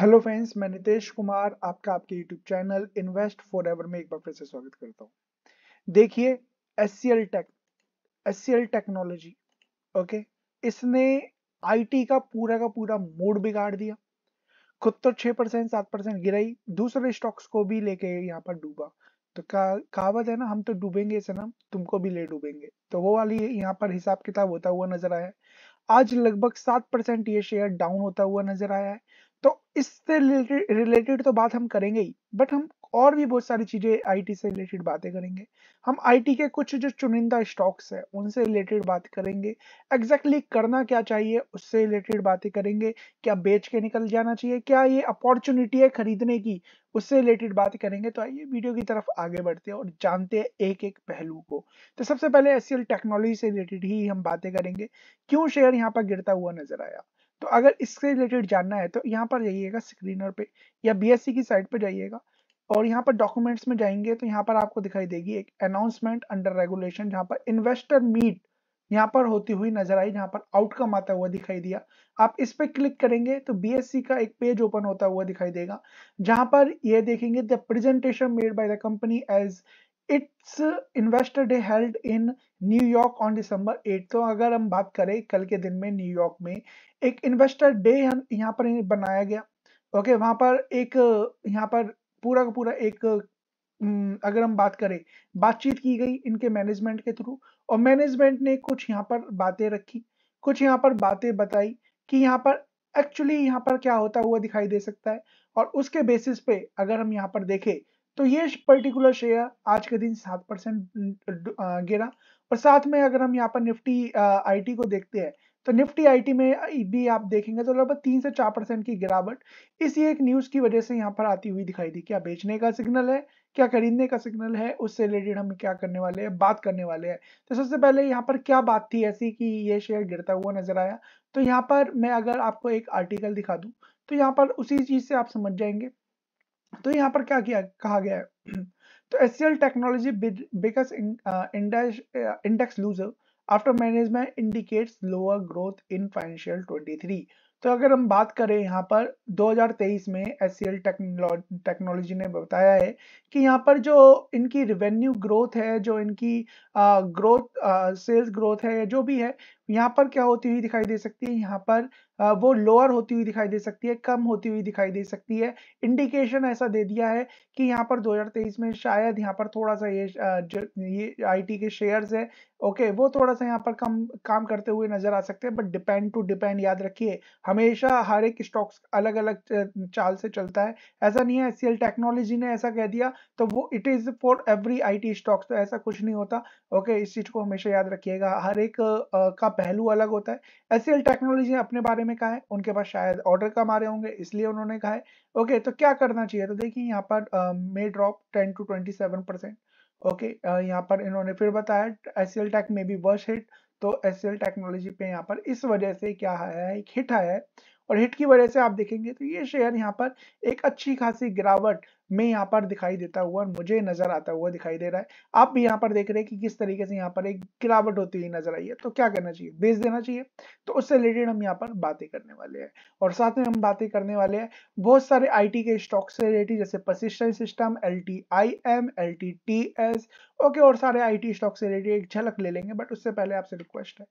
hello friends मैं नितेश कुमार आपका आपके YouTube channel invest for ever में एक बार फिर से स्वागत करता हूँ देखिए S C L tech S C L technology okay इसने आईटी का पूरा का पूरा मूड बिगाड़ दिया खुद तो छह परसेंट सात परसेंट गिराई दूसरे स्टॉक्स को भी लेके यहाँ पर डूबा तो कहावत है ना हम तो डूबेंगे इसे ना तुमको भी ले डूबेंगे तो वो वाली यहाँ पर हिसाब किताब होता हुआ नजर आया आज लगभग सात परसेंट ये शेयर डाउन होता हुआ नजर आया है तो इससे रिलेटेड तो बात हम करेंगे ही बट हम और भी बहुत सारी चीज़ें आईटी से रिलेटेड बातें करेंगे हम आईटी के कुछ जो चुनिंदा स्टॉक्स हैं उनसे रिलेटेड बात करेंगे एग्जैक्टली exactly करना क्या चाहिए उससे रिलेटेड बातें करेंगे क्या बेच के निकल जाना चाहिए क्या ये अपॉर्चुनिटी है खरीदने की उससे रिलेटेड बात करेंगे तो आइए वीडियो की तरफ आगे बढ़ते हैं और जानते हैं एक एक पहलू को तो सबसे पहले एस टेक्नोलॉजी से रिलेटेड ही हम बातें करेंगे क्यों शेयर यहाँ पर गिरता हुआ नजर आया तो अगर इसके रिलेटेड जानना है तो यहाँ पर जाइएगा स्क्रीनर पे या बीएससी e की साइट पे जाइएगा और यहाँ पर डॉक्यूमेंट्स में जाएंगे तो यहाँ पर आपको दिखाई देगी एक अनाउंसमेंट अंडर रेगुलेशन जहाँ पर इन्वेस्टर मीट यहाँ पर होती हुई नजर आई जहाँ पर आउटकम आता हुआ दिखाई दिया आप इस पर क्लिक करेंगे तो बीएससी e का एक पेज ओपन होता हुआ दिखाई देगा जहां पर ये देखेंगे the presentation made by the company as it's investor day held in New York on December eight तो अगर हम बात करें कल के दिन में न्यूयॉर्क में एक इन्वेस्टर डे यहाँ पर बनाया गया ओके वहां पर एक यहाँ पर पूरा का पूरा एक अगर हम बात करें बातचीत की गई इनके मैनेजमेंट के थ्रू और मैनेजमेंट ने कुछ यहाँ पर बातें रखी कुछ यहाँ पर बातें बताई कि यहाँ पर एक्चुअली यहाँ पर क्या होता हुआ दिखाई दे सकता है और उसके बेसिस पे अगर हम यहाँ पर देखें तो ये पर्टिकुलर शेयर आज के दिन सात परसेंट गिरा और साथ में अगर हम यहाँ पर निफ्टी आईटी को देखते हैं तो निफ्टी आईटी में भी आप देखेंगे तो लगभग तीन से चार परसेंट की गिरावट इसी एक न्यूज की वजह से यहाँ पर आती हुई दिखाई दी क्या बेचने का सिग्नल है क्या खरीदने का सिग्नल है उससे रिलेटेड हम क्या करने वाले हैं बात करने वाले हैं तो सबसे पहले यहाँ पर क्या बात थी ऐसी कि ये शेयर गिरता हुआ नजर आया तो यहाँ पर मैं अगर आपको एक आर्टिकल दिखा दूँ तो यहाँ पर उसी चीज से आप समझ जाएंगे तो यहाँ पर क्या किया कहा गया है तो S C L technology biggest index loser after management indicates lower growth in financial twenty three तो अगर हम बात करें यहाँ पर 2023 में एस सी टेक्नोलॉजी ने बताया है कि यहाँ पर जो इनकी रिवेन्यू ग्रोथ है जो इनकी ग्रोथ सेल्स ग्रोथ है जो भी है यहाँ पर क्या होती हुई दिखाई दे सकती है यहाँ पर आ, वो लोअर होती हुई दिखाई दे सकती है कम होती हुई दिखाई दे सकती है इंडिकेशन ऐसा दे दिया है कि यहाँ पर 2023 में शायद यहाँ पर थोड़ा सा ये जो ये आई के शेयर्स है ओके वो थोड़ा सा यहाँ पर कम काम करते हुए नजर आ सकते हैं बट डिपेंड टू डिपेंड याद रखिए हमेशा हर एक स्टॉक्स अलग अलग चाल से चलता है ऐसा नहीं है एस टेक्नोलॉजी ने ऐसा कह दिया तो वो it is for every IT stocks तो ऐसा कुछ नहीं होता ओके इस चीज को हमेशा याद रखिएगा हर एक का पहलू अलग होता है एस टेक्नोलॉजी ने अपने बारे में कहा है उनके पास शायद ऑर्डर कम आ रहे होंगे इसलिए उन्होंने कहा है ओके तो क्या करना चाहिए तो देखिए यहाँ पर may drop ten to twenty seven percent okay यहाँ पर इन्होंने फिर बताया एस सी एल टेक में बी वर्ष हिट तो एस टेक्नोलॉजी पे यहाँ पर इस वजह से क्या आया है एक हिट आया है और हिट की वजह से आप देखेंगे तो ये शेयर यहाँ पर एक अच्छी खासी गिरावट में यहाँ पर दिखाई देता हुआ मुझे नजर आता हुआ दिखाई दे रहा है आप भी यहाँ पर देख रहे हैं कि किस तरीके से यहाँ पर एक गिरावट होती हुई नजर आई है तो क्या करना चाहिए बेच देना चाहिए तो उससे रिलेटेड हम यहाँ पर बातें करने वाले हैं और साथ में हम बातें करने वाले हैं बहुत सारे आई के स्टॉक से रिलेटेड जैसे persistent system L T I M L T T S okay और सारे आई स्टॉक से रिलेटेड एक झलक ले लेंगे बट उससे पहले आपसे रिक्वेस्ट है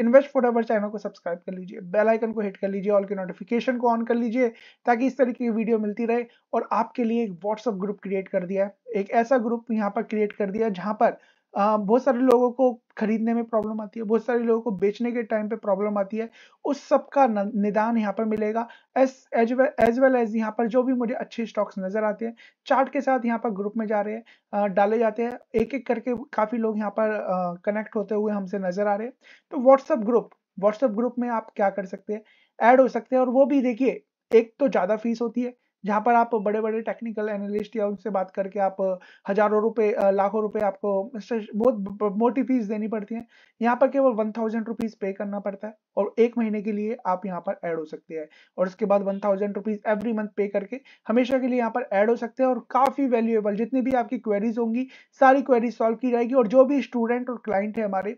इन्वेस्ट फॉर चैनल को सब्सक्राइब कर लीजिए बेल आइकन को हिट कर लीजिए ऑल के नोटिफिकेशन को ऑन कर लीजिए ताकि इस तरीके की वीडियो मिलती रहे और आपके लिए एक व्हाट्सअप ग्रुप क्रिएट कर दिया है एक ऐसा ग्रुप यहाँ पर क्रिएट कर दिया है जहाँ पर बहुत सारे लोगों को खरीदने में प्रॉब्लम आती है बहुत सारे लोगों को बेचने के टाइम पे प्रॉब्लम आती है उस सब का निदान यहाँ पर मिलेगा S as as well as यहाँ पर जो भी मुझे अच्छे स्टॉक्स नजर आते हैं चार्ट के साथ यहाँ पर ग्रुप में जा रहे हैं डाले जाते हैं एक एक करके काफी लोग यहाँ पर कनेक्ट होते हुए हमसे नजर आ रहे हैं तो व्हाट्सअप ग्रुप व्हाट्सअप ग्रुप में आप क्या कर सकते हैं ऐड हो सकते हैं और वो भी देखिए एक तो ज्यादा फीस होती है जहां पर आप बड़े बड़े टेक्निकल एनालिस्ट या उनसे बात करके आप हजारों रुपए लाखों रुपए आपको बहुत मोटी फीस देनी पड़ती है यहाँ पर केवल वन थाउजेंड रुपीज पे करना पड़ता है और एक महीने के लिए आप यहाँ पर ऐड हो सकते हैं और उसके बाद one thousand rupees every month pay करके हमेशा के लिए यहाँ पर ऐड हो सकते हैं और काफी वैल्यूएबल जितनी भी आपकी क्वेरीज होंगी सारी क्वेरीज सॉल्व की जाएगी और जो भी स्टूडेंट और क्लाइंट है हमारे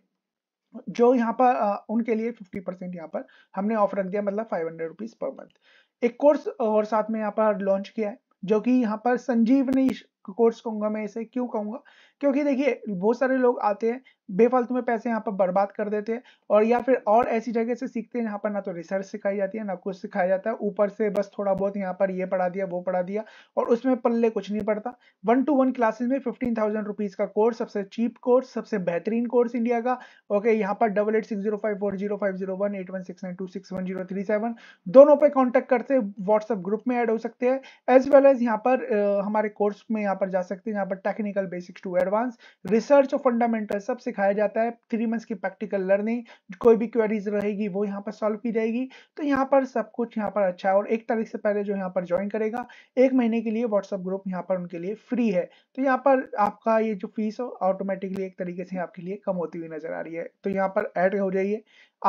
जो यहाँ पर उनके लिए 50 परसेंट यहाँ पर हमने ऑफ रख दिया मतलब five hundred rupees per month एक कोर्स और साथ में यहाँ पर लॉन्च किया है जो कि यहाँ पर संजीवनी कोर्स कहूंगा मैं इसे क्यों कहूंगा क्योंकि देखिए बहुत सारे लोग आते हैं बेफालतू में पैसे यहाँ पर बर्बाद कर देते हैं और या फिर और ऐसी जगह से सीखते हैं यहाँ पर ना तो रिसर्च सिखाई जाती है ना कुछ सिखाया जाता है ऊपर से बस थोड़ा बहुत यहाँ पर ये पढ़ा दिया वो पढ़ा दिया और उसमें पल्ले कुछ नहीं पड़ता वन टू वन क्लासेज में फिफ्टीन थाउजेंड रुपीज़ का कोर्स सबसे चीप कोर्स सबसे बेहतरीन कोर्स इंडिया का ओके यहाँ पर double eight six zero five four zero five zero one eight one six nine two six one zero three seven दोनों पे कॉन्टेक्ट करते व्हाट्सएप ग्रुप में एड हो सकते हैं एज वेल एज यहाँ पर हमारे कोर्स में यहाँ पर जा सकते हैं यहाँ पर technical basics to ad advanced research और फंडामेंटल सब सिखाया जाता है थ्री मंथ्स की प्रैक्टिकल लर्निंग कोई भी क्वेरीज रहेगी वो यहाँ पर सॉल्व की जाएगी तो यहाँ पर सब कुछ यहाँ पर अच्छा है और एक तारीख से पहले जो यहाँ पर ज्वाइन करेगा एक महीने के लिए व्हाट्सअप ग्रुप यहाँ पर उनके लिए फ्री है तो यहाँ पर आपका ये जो फीस हो ऑटोमेटिकली एक तरीके से आपके लिए कम होती हुई नजर आ रही है तो यहाँ पर एड हो जाइए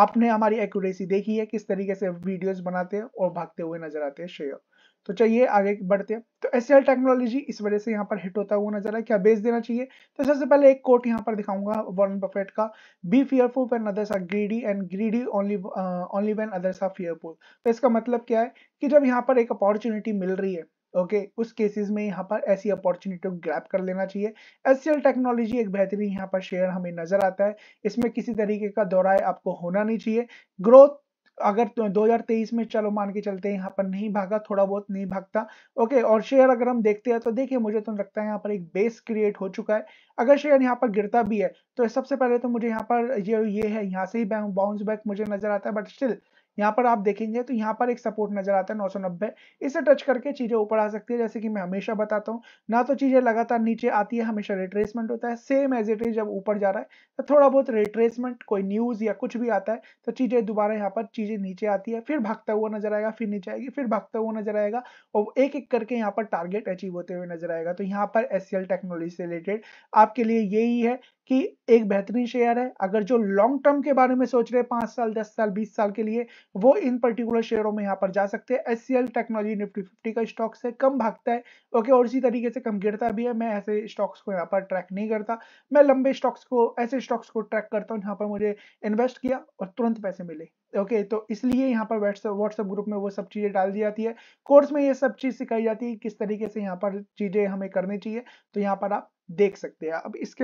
आपने हमारी एक्यूरेसी देखी है किस तरीके से वीडियोस बनाते हैं और भागते हुए नजर आते हैं शेयर तो चलिए आगे बढ़ते हैं तो एस टेक्नोलॉजी इस वजह से यहाँ पर हिट होता हुआ नजर आया क्या बेच देना चाहिए तो सबसे पहले एक कोट यहाँ पर दिखाऊंगा वॉरेन बफेट का be fearful when others are greedy and greedy only only when others are fearful तो इसका मतलब क्या है कि जब यहाँ पर एक अपॉर्चुनिटी मिल रही है ओके okay, उस केसेस में यहाँ पर ऐसी अपॉर्चुनिटी को ग्रैप कर लेना चाहिए एस टेक्नोलॉजी एक बेहतरीन यहाँ पर शेयर हमें नजर आता है इसमें किसी तरीके का दौराए आपको होना नहीं चाहिए ग्रोथ अगर तो 2023 में चलो मान के चलते हैं यहाँ पर नहीं भागा थोड़ा बहुत नहीं भागता ओके और शेयर अगर हम देखते हैं तो देखिए मुझे तो लगता है यहाँ पर एक बेस क्रिएट हो चुका है अगर शेयर यहाँ पर गिरता भी है तो सबसे पहले तो मुझे यहाँ पर ये ये यह है यहाँ से ही बाउंस बैक मुझे नजर आता है बट स्टिल यहाँ पर आप देखेंगे तो यहाँ पर एक सपोर्ट नजर आता है नब्बे इसे टच करके चीजें ऊपर आ सकती है जैसे कि मैं हमेशा बताता हूँ ना तो चीजें लगातार नीचे आती है हमेशा रिट्रेसमेंट होता है सेम एज इट इज जब ऊपर जा रहा है तो थोड़ा बहुत रिट्रेसमेंट कोई न्यूज या कुछ भी आता है तो चीजें दोबारा यहाँ पर चीजें नीचे आती है फिर भागता हुआ नजर आएगा फिर नीचे आएगी फिर भागता हुआ नजर आएगा और एक एक करके यहाँ पर टारगेट अचीव होते हुए नजर आएगा तो यहाँ पर एस टेक्नोलॉजी से रिलेटेड आपके लिए यही है कि एक बेहतरीन शेयर है अगर जो लॉन्ग टर्म के बारे में सोच रहे हैं पांच साल दस साल बीस साल के लिए वो इन पर्टिकुलर शेयरों में यहाँ पर जा सकते हैं एस टेक्नोलॉजी निफ्टी फिफ्टी का स्टॉक्स है कम भागता है ओके और इसी तरीके से कम गिरता भी है मैं ऐसे स्टॉक्स को यहाँ पर ट्रैक नहीं करता मैं लंबे स्टॉक्स को ऐसे स्टॉक्स को ट्रैक करता हूँ जहाँ पर मुझे इन्वेस्ट किया और तुरंत पैसे मिले ओके okay, तो इसलिए यहाँ पर व्हाट्सएप ग्रुप में वो सब चीज़ें डाल दी जाती है कोर्स में ये सब चीज़ सिखाई जाती है किस तरीके से यहाँ पर चीज़ें हमें करनी चाहिए तो यहाँ पर आप देख सकते हैं अब इसके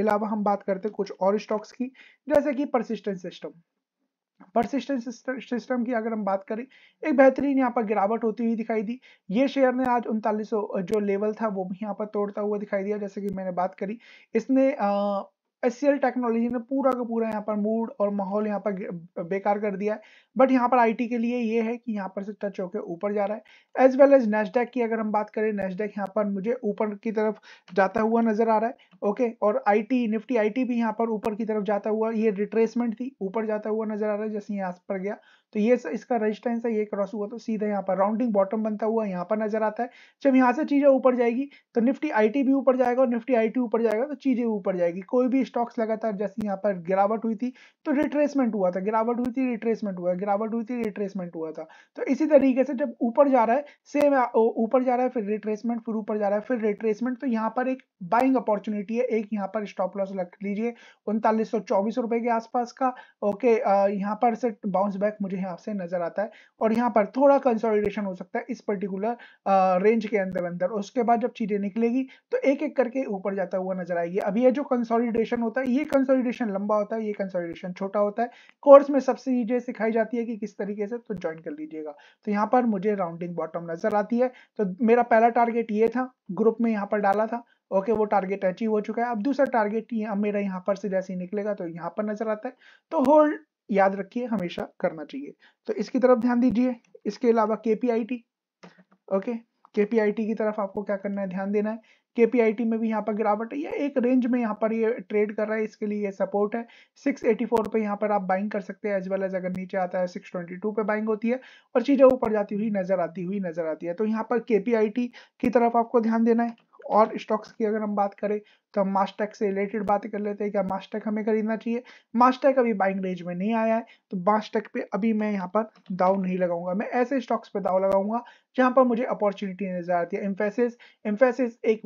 अलावा हम बात करते हैं कुछ और स्टॉक्स की जैसे कि परसिस्टेंट सिस्टम परसिस्टेंट सिस्टम की अगर हम बात करें एक बेहतरीन यहाँ पर गिरावट होती हुई दिखाई दी ये शेयर ने आज उनतालीस जो लेवल था वो भी यहाँ पर तोड़ता हुआ दिखाई दिया जैसे कि मैंने बात करी इसने आ, एस टेक्नोलॉजी ने पूरा का पूरा यहाँ पर मूड और माहौल यहाँ पर बेकार कर दिया है बट यहाँ पर आईटी के लिए ये है कि यहाँ पर से टच होकर ऊपर जा रहा है एज वेल एज नेस्डेक की अगर हम बात करें नेस्डेक यहाँ पर मुझे ऊपर की तरफ जाता हुआ नजर आ रहा है ओके और आईटी निफ्टी आईटी भी यहाँ पर ऊपर की तरफ जाता हुआ ये रिट्रेसमेंट थी ऊपर जाता हुआ नजर आ रहा है जैसे यहाँ पर गया तो ये इसका रजिस्टेंस है ये क्रॉस हुआ तो सीधा यहाँ पर राउंडिंग बॉटम बनता हुआ यहाँ पर नजर आता है जब यहाँ से चीजें ऊपर जाएगी तो निफ्टी आई भी ऊपर जाएगा और निफ्टी आई ऊपर जाएगा तो चीजें ऊपर जाएगी कोई भी स्टॉक्स लगातार जैसे यहाँ पर गिरावट हुई थी तो रिट्रेसमेंट हुआ था गिरावट हुई थी रिट्रेसमेंट हुआ गिरावट हुई थी रिट्रेसमेंट हुआ था तो इसी तरीके से जब ऊपर जा रहा है सेम ऊपर जा रहा है फिर रिट्रेसमेंट फिर ऊपर जा रहा है फिर रिट्रेसमेंट तो यहाँ पर एक बाइंग अपॉर्चुनिटी है एक यहाँ पर स्टॉप लॉस रख लीजिए उनतालीस रुपए के आसपास का ओके यहाँ पर से बाउंस बैक मुझे यहाँ से नजर आता है और यहाँ पर थोड़ा कंसोलिडेशन हो सकता है इस पर्टिकुलर रेंज के अंदर अंदर उसके बाद जब चीजें निकलेगी तो एक एक करके ऊपर जाता हुआ नजर आएगी अभी ये जो कंसोलिडेशन होता है ये कंसोलिडेशन लंबा होता है ये कंसोलिडेशन छोटा होता है कोर्स में सबसे चीजें सिखाई जाती है कि किस तरीके से तो ज्वाइन कर लीजिएगा तो यहाँ पर मुझे राउंडिंग बॉटम नजर आती है तो मेरा पहला टारगेट ये था ग्रुप में यहाँ पर डाला था ओके okay, वो टारगेट अचीव हो चुका है अब दूसरा टारगेट अब मेरा यहाँ पर से जैसे ही निकलेगा तो यहाँ पर नजर आता है तो होल्ड याद रखिए हमेशा करना चाहिए तो इसकी तरफ ध्यान दीजिए इसके अलावा केपीआईटी ओके केपीआईटी की तरफ आपको क्या करना है ध्यान देना है केपीआईटी में भी यहाँ पर गिरावट है या एक रेंज में यहाँ पर ये ट्रेड कर रहा है इसके लिए ये सपोर्ट है 684 पे यहाँ पर आप बाइंग कर सकते हैं एज वेल एज अगर नीचे आता है 622 पे बाइंग होती है और चीजें ऊपर जाती हुई नजर आती हुई नजर आती है तो यहाँ पर केपीआईटी की तरफ आपको ध्यान देना है और स्टॉक्स की अगर हम बात करें तो हम मास्टेक से रिलेटेड बात कर लेते हैं क्या मास्टेक हमें खरीदना चाहिए मास्टेक अभी बाइंग रेंज में नहीं आया है तो मास्टेक पे अभी मैं यहाँ पर दाव नहीं लगाऊंगा मैं ऐसे स्टॉक्स पे दाव लगाऊंगा जहां पर मुझे अपॉर्चुनिटी नजर आती है एम्फेसिस एम्फेसिस एक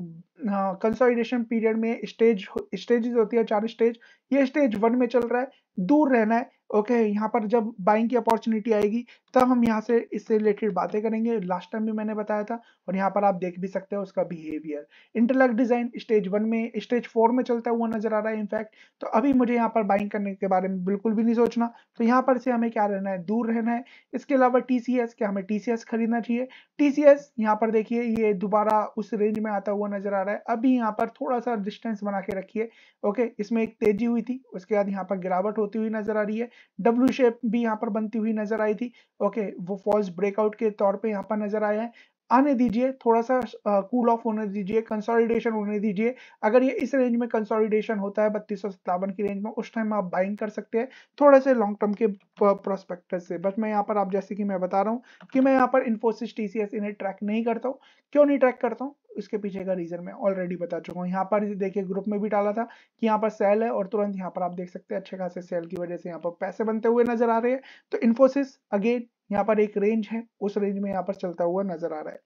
कंसोलिडेशन हाँ, पीरियड में स्टेज स्टेजेस होती है चार स्टेज ये स्टेज वन में चल रहा है दूर रहना है ओके okay, यहाँ पर जब बाइंग की अपॉर्चुनिटी आएगी तब हम यहाँ से इससे रिलेटेड बातें करेंगे लास्ट टाइम भी मैंने बताया था और यहाँ पर आप देख भी सकते हो उसका behaviour interlock design stage one में स्टेज फोर में चलता हुआ नजर आ रहा है इनफैक्ट तो अभी मुझे यहाँ पर बाइंग करने के बारे में बिल्कुल भी नहीं सोचना तो यहाँ पर से हमें क्या रहना है दूर रहना है इसके अलावा टी के हमें टी खरीदना चाहिए टीसीएस यहाँ पर देखिए ये दोबारा उस रेंज में आता हुआ नजर आ रहा है अभी यहाँ पर थोड़ा सा डिस्टेंस बना के रखिए ओके इसमें एक तेजी हुई थी उसके बाद यहाँ पर गिरावट होती हुई नजर आ रही है डब्ल्यू शेप भी यहाँ पर बनती हुई नजर आई थी ओके वो फॉल्स ब्रेकआउट के तौर पर यहाँ पर नजर आया है आने दीजिए थोड़ा सा कूल ऑफ होने दीजिए कंसोलिडेशन होने दीजिए अगर ये इस रेंज में कंसोलिडेशन होता है बत्तीस सौ सत्तावन की रेंज में उस टाइम आप बाइंग कर सकते हैं थोड़े से लॉन्ग टर्म के प्रोस्पेक्टस से बट मैं यहाँ पर आप जैसे कि मैं बता रहा हूँ कि मैं यहाँ पर इन्फोसिस टी सी एस इन्हें ट्रैक नहीं करता हूँ क्यों नहीं ट्रैक करता हूँ इसके पीछे का रीजन मैं ऑलरेडी बता चुका हूँ यहाँ पर देखिए ग्रुप में भी डाला था कि यहाँ पर सेल है और तुरंत यहाँ पर आप देख सकते हैं अच्छे खासे सेल की वजह से यहाँ पर पैसे बनते हुए नजर आ रहे हैं तो इन्फोसिस अगेन यहाँ पर एक रेंज है उस रेंज में यहाँ पर चलता हुआ नजर आ रहा है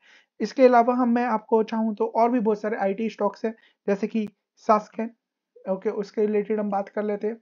इसके अलावा हम मैं आपको चाहूँ तो और भी बहुत सारे आई स्टॉक्स है जैसे कि सास्कैन ओके उसके रिलेटेड हम बात कर लेते हैं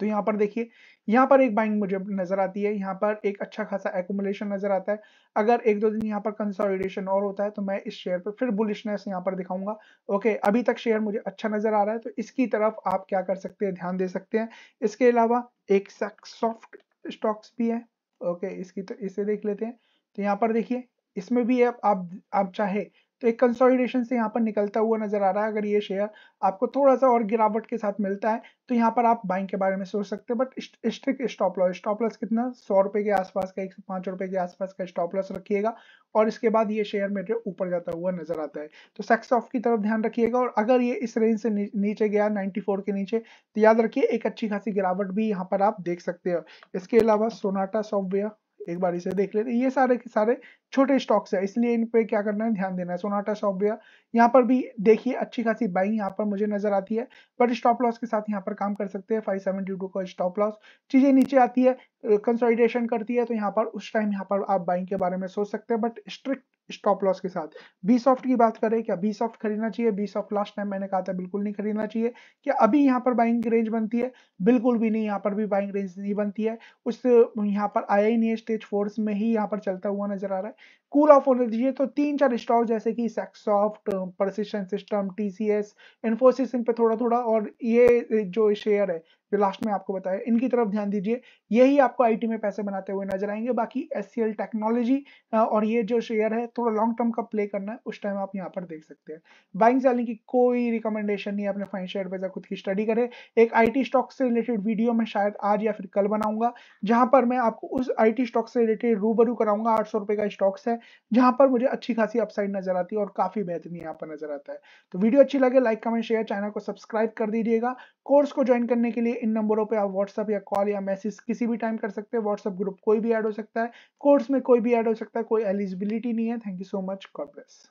तो यहाँ पर देखिए यहाँ पर एक बाइंग मुझे नजर आती है यहाँ पर एक अच्छा खासा एकुमुलेशन नजर आता है अगर एक दो दिन यहाँ पर कंसोलिडेशन और होता है तो मैं इस शेयर पर फिर बुलिशनेस यहाँ पर दिखाऊंगा ओके अभी तक शेयर मुझे अच्छा नजर आ रहा है तो इसकी तरफ आप क्या कर सकते हैं ध्यान दे सकते हैं इसके अलावा एक सॉफ्ट स्टॉक्स भी है ओके इसकी तो इसे देख लेते हैं तो यहाँ पर देखिए इसमें भी आप आप, आप चाहे तो एक कंसोलिडेशन से यहाँ पर निकलता हुआ नजर आ रहा है अगर ये शेयर आपको थोड़ा सा और गिरावट के साथ मिलता है तो यहाँ पर आप बाइंग के बारे में सोच सकते हैं but strict stop loss stop loss कितना सौ रुपए के आसपास का एक सौ पांच रुपए के आसपास का स्टॉप लॉस रखिएगा और इसके बाद ये शेयर मेरे ऊपर जाता हुआ नजर आता है तो सेक्स ऑफ की तरफ ध्यान रखिएगा और अगर ये इस रेंज से नीचे गया नाइनटी के नीचे तो याद रखिए एक अच्छी खासी गिरावट भी यहाँ पर आप देख सकते हो इसके अलावा सोनाटा सॉफ्टवेयर एक बार इसे देख लेते ये सारे के सारे छोटे स्टॉक्स है इसलिए इन पे क्या करना है ध्यान देना है सोनाटा सॉफ्टवेयर यहाँ पर भी देखिए अच्छी खासी बाइंग यहाँ पर मुझे नजर आती है बट स्टॉप लॉस के साथ यहाँ पर काम कर सकते हैं फाइव सेवेंटी टू का स्टॉप लॉस चीजें नीचे आती है कंसोलिडेशन करती है तो यहाँ पर उस टाइम यहाँ पर आप बाइंग के बारे में सोच सकते हैं बट स्ट्रिक्ट स्टॉप लॉस के साथ बी सॉफ्ट की बात करें क्या बी सॉफ्ट खरीदना चाहिए बी सॉफ्ट लास्ट टाइम मैंने कहा था बिल्कुल नहीं खरीदना चाहिए क्या अभी यहाँ पर बाइंग रेंज बनती है बिल्कुल भी नहीं यहाँ पर भी बाइंग रेंज नहीं बनती है उस यहाँ पर आया ही नहीं है स्टेज फोर्स में ही यहाँ पर चलता हुआ नजर आ रहा है कूल ऑफ होने दीजिए तो तीन चार स्टॉक जैसे कि Saksoft persistent system T C Infosys इन पर थोड़ा थोड़ा और ये जो शेयर है फिर लास्ट में आपको बताया इनकी तरफ ध्यान दीजिए यही आपको आईटी में पैसे बनाते हुए नजर आएंगे बाकी एस टेक्नोलॉजी और ये जो शेयर है थोड़ा लॉन्ग टर्म का प्ले करना है उस टाइम आप यहाँ पर देख सकते हैं बाइंग सेलिंग की कोई रिकमेंडेशन नहीं अपने फाइन शेयर पर खुद की स्टडी करें एक आई स्टॉक से रिलेटेड वीडियो मैं शायद आज या फिर कल बनाऊंगा जहां पर मैं आपको उस आई स्टॉक से रिलेटेड रूबरू कराऊंगा आठ का स्टॉक्स है जहां पर मुझे अच्छी खासी अपसाइड नजर आती है और काफी बेहतरीन यहाँ पर नजर आता है तो वीडियो अच्छी लगे लाइक कमेंट शेयर चैनल को सब्सक्राइब कर दीजिएगा कोर्स को ज्वाइन करने के लिए इन नंबरों पे आप व्हाट्सअप या कॉल या मैसेज किसी भी टाइम कर सकते हैं व्हाट्सअप ग्रुप कोई भी ऐड हो सकता है कोर्स में कोई भी ऐड हो सकता है कोई एलिजिबिलिटी नहीं है thank you so much god bless